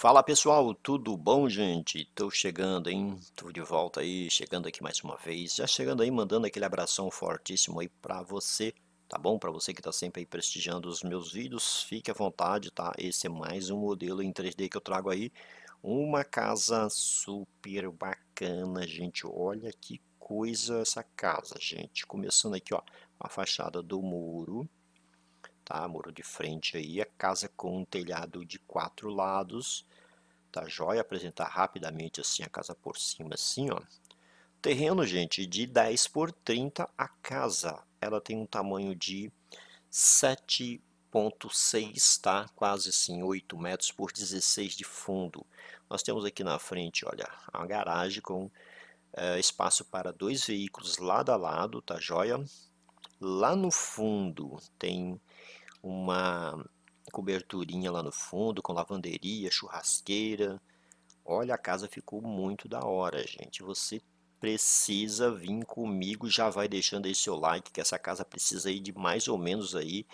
Fala pessoal, tudo bom gente? Tô chegando, hein? Tô de volta aí, chegando aqui mais uma vez, já chegando aí, mandando aquele abração fortíssimo aí pra você, tá bom? Pra você que tá sempre aí prestigiando os meus vídeos, fique à vontade, tá? Esse é mais um modelo em 3D que eu trago aí, uma casa super bacana, gente, olha que coisa essa casa, gente. Começando aqui, ó, a fachada do muro, tá? Muro de frente aí, a casa com um telhado de quatro lados, tá joia? Apresentar rapidamente assim a casa por cima, assim, ó. Terreno, gente, de 10 por 30 a casa. Ela tem um tamanho de 7.6, tá? Quase assim 8 metros por 16 de fundo. Nós temos aqui na frente, olha, a garagem com é, espaço para dois veículos lado a lado, tá joia? Lá no fundo tem uma coberturinha lá no fundo com lavanderia, churrasqueira. Olha, a casa ficou muito da hora, gente. Você precisa vir comigo, já vai deixando aí seu like, que essa casa precisa aí de mais ou menos aí,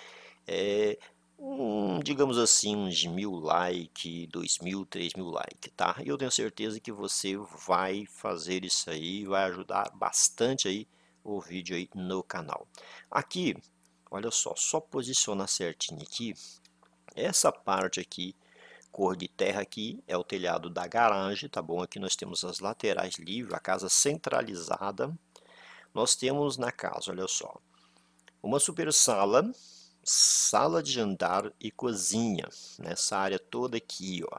é, um, digamos assim, uns mil like, dois mil, três mil like, tá? Eu tenho certeza que você vai fazer isso aí, vai ajudar bastante aí o vídeo aí no canal. Aqui Olha só, só posicionar certinho aqui. Essa parte aqui, cor de terra aqui, é o telhado da garagem, tá bom? Aqui nós temos as laterais livres, a casa centralizada. Nós temos na casa, olha só, uma super sala, sala de jantar e cozinha, nessa área toda aqui, ó.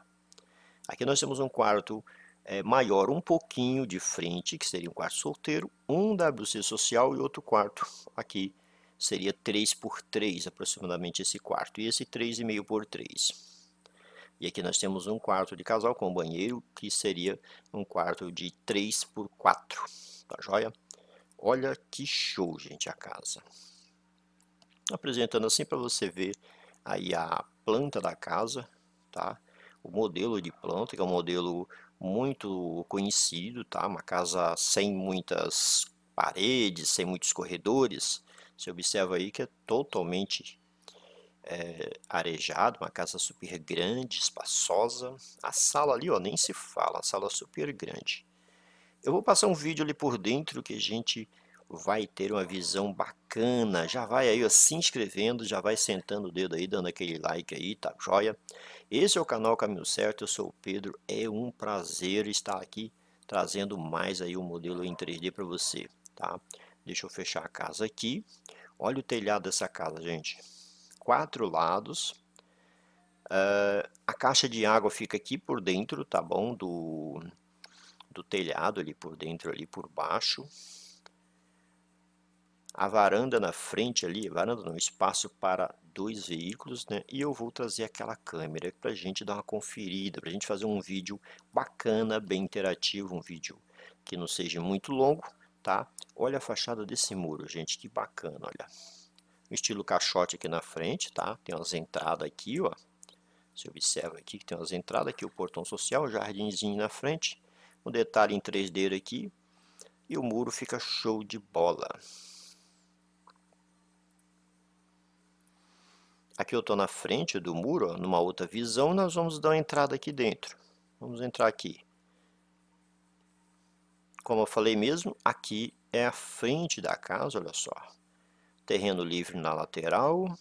Aqui nós temos um quarto é, maior um pouquinho de frente, que seria um quarto solteiro, um WC social e outro quarto aqui seria 3 por 3, aproximadamente esse quarto, e esse 3,5 por 3. E aqui nós temos um quarto de casal com banheiro, que seria um quarto de 3 por 4, tá joia? Olha que show, gente, a casa. Apresentando assim para você ver aí a planta da casa, tá? O modelo de planta, que é um modelo muito conhecido, tá? Uma casa sem muitas paredes, sem muitos corredores, você observa aí que é totalmente é, arejado, uma casa super grande, espaçosa. A sala ali, ó, nem se fala, a sala super grande. Eu vou passar um vídeo ali por dentro que a gente vai ter uma visão bacana. Já vai aí ó, se inscrevendo, já vai sentando o dedo aí, dando aquele like aí, tá joia? Esse é o canal Caminho Certo, eu sou o Pedro. É um prazer estar aqui trazendo mais aí o um modelo em 3D para você, tá? Deixa eu fechar a casa aqui. Olha o telhado dessa casa, gente. Quatro lados. Uh, a caixa de água fica aqui por dentro, tá bom? Do, do telhado ali por dentro, ali por baixo. A varanda na frente ali, varanda não, espaço para dois veículos, né? E eu vou trazer aquela câmera para a gente dar uma conferida, para a gente fazer um vídeo bacana, bem interativo, um vídeo que não seja muito longo, tá? Olha a fachada desse muro, gente, que bacana, olha. Estilo caixote aqui na frente, tá? Tem umas entradas aqui, ó. Você observa aqui que tem umas entradas aqui, o portão social, o jardinzinho na frente. Um detalhe em 3D aqui. E o muro fica show de bola. Aqui eu estou na frente do muro, ó, numa outra visão, nós vamos dar uma entrada aqui dentro. Vamos entrar aqui. Como eu falei mesmo, aqui é a frente da casa, olha só. Terreno livre na lateral.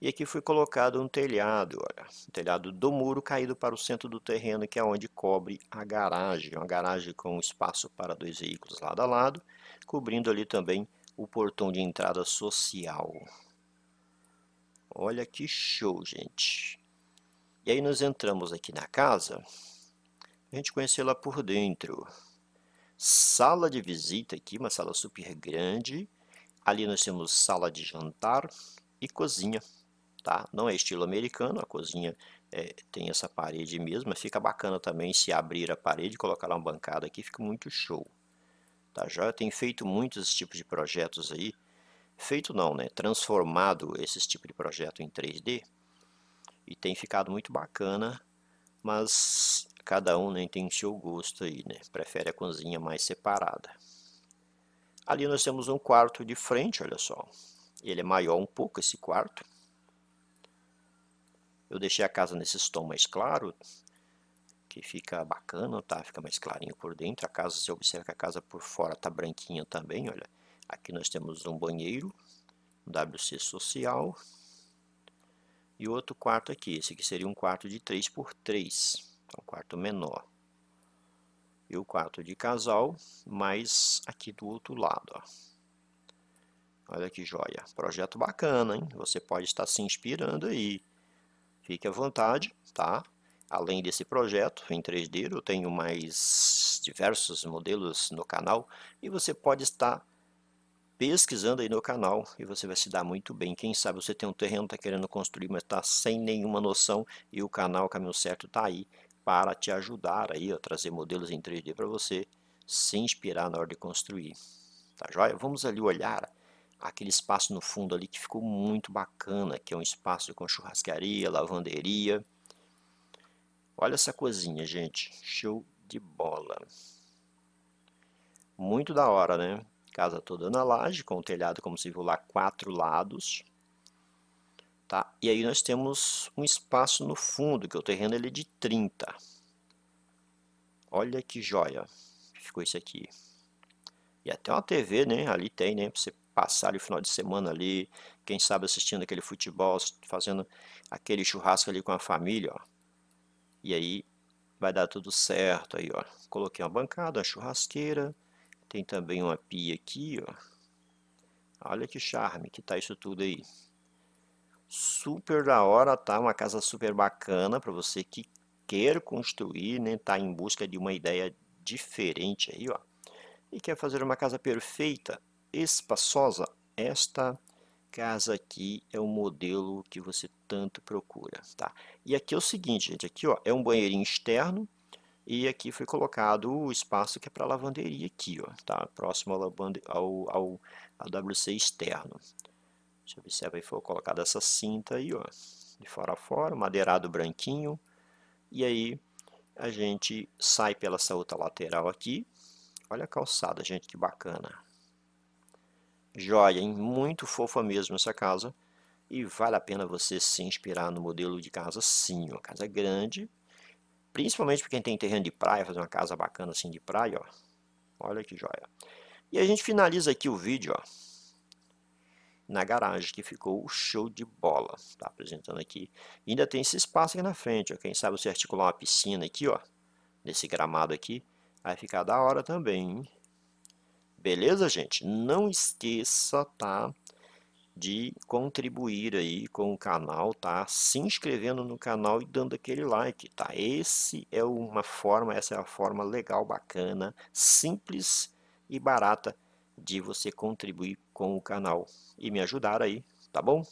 E aqui foi colocado um telhado, olha. Um telhado do muro caído para o centro do terreno, que é onde cobre a garagem. Uma garagem com espaço para dois veículos lado a lado, cobrindo ali também o portão de entrada social. Olha que show, gente. E aí nós entramos aqui na casa, a gente conheceu lá por dentro sala de visita aqui, uma sala super grande. Ali nós temos sala de jantar e cozinha, tá? Não é estilo americano, a cozinha é, tem essa parede mesmo, fica bacana também se abrir a parede, e colocar uma bancada aqui, fica muito show. Tá já tem feito muitos tipos de projetos aí, feito não, né? Transformado esses tipos de projeto em 3D e tem ficado muito bacana, mas cada um né, tem seu gosto aí, né? Prefere a cozinha mais separada. Ali nós temos um quarto de frente, olha só. Ele é maior um pouco, esse quarto. Eu deixei a casa nesses tom mais claro, que fica bacana, tá? Fica mais clarinho por dentro. A casa, você observa que a casa por fora tá branquinha também, olha. Aqui nós temos um banheiro, um WC social. E outro quarto aqui, esse aqui seria um quarto de 3 por 3 então, quarto menor. E o quarto de casal, mais aqui do outro lado. Ó. Olha que joia. Projeto bacana, hein? Você pode estar se inspirando aí. Fique à vontade, tá? Além desse projeto em 3D, eu tenho mais diversos modelos no canal e você pode estar pesquisando aí no canal e você vai se dar muito bem. Quem sabe você tem um terreno, está querendo construir, mas está sem nenhuma noção e o canal Caminho Certo está aí para te ajudar aí a trazer modelos em 3D para você se inspirar na hora de construir. Tá joia? Vamos ali olhar aquele espaço no fundo ali que ficou muito bacana, que é um espaço com churrascaria, lavanderia. Olha essa cozinha, gente. Show de bola. Muito da hora, né? Casa toda na laje, com o telhado, como se viu lá, quatro lados. Tá? E aí nós temos um espaço no fundo, que é o terreno ele é de 30. Olha que joia ficou isso aqui. E até uma TV, né? Ali tem, né? Pra você passar ali o final de semana ali, quem sabe assistindo aquele futebol, fazendo aquele churrasco ali com a família, ó. E aí vai dar tudo certo aí, ó. Coloquei uma bancada, uma churrasqueira, tem também uma pia aqui, ó. Olha que charme que tá isso tudo aí super da hora, tá? Uma casa super bacana para você que quer construir, né? Tá em busca de uma ideia diferente aí, ó. E quer fazer uma casa perfeita, espaçosa. Esta casa aqui é o modelo que você tanto procura, tá? E aqui é o seguinte, gente, aqui ó, é um banheirinho externo e aqui foi colocado o espaço que é para lavanderia aqui, ó, tá? Próximo ao, ao, ao, ao WC externo. Você observa aí foi colocada essa cinta aí, ó, de fora a fora, madeirado branquinho. E aí a gente sai pela essa outra lateral aqui. Olha a calçada, gente, que bacana. Joia, hein? Muito fofa mesmo essa casa. E vale a pena você se inspirar no modelo de casa sim, uma casa grande. Principalmente para quem tem terreno de praia, fazer uma casa bacana assim de praia, ó. Olha que joia. E a gente finaliza aqui o vídeo, ó na garagem, que ficou show de bola. Tá apresentando aqui. ainda tem esse espaço aqui na frente, ó. Quem sabe você articular uma piscina aqui, ó. Nesse gramado aqui, vai ficar da hora também, hein? Beleza, gente? Não esqueça, tá? De contribuir aí com o canal, tá? Se inscrevendo no canal e dando aquele like, tá? Esse é uma forma, essa é a forma legal, bacana, simples e barata de você contribuir com o canal e me ajudar aí, tá bom?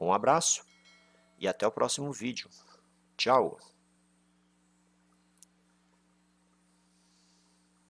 Um abraço e até o próximo vídeo. Tchau!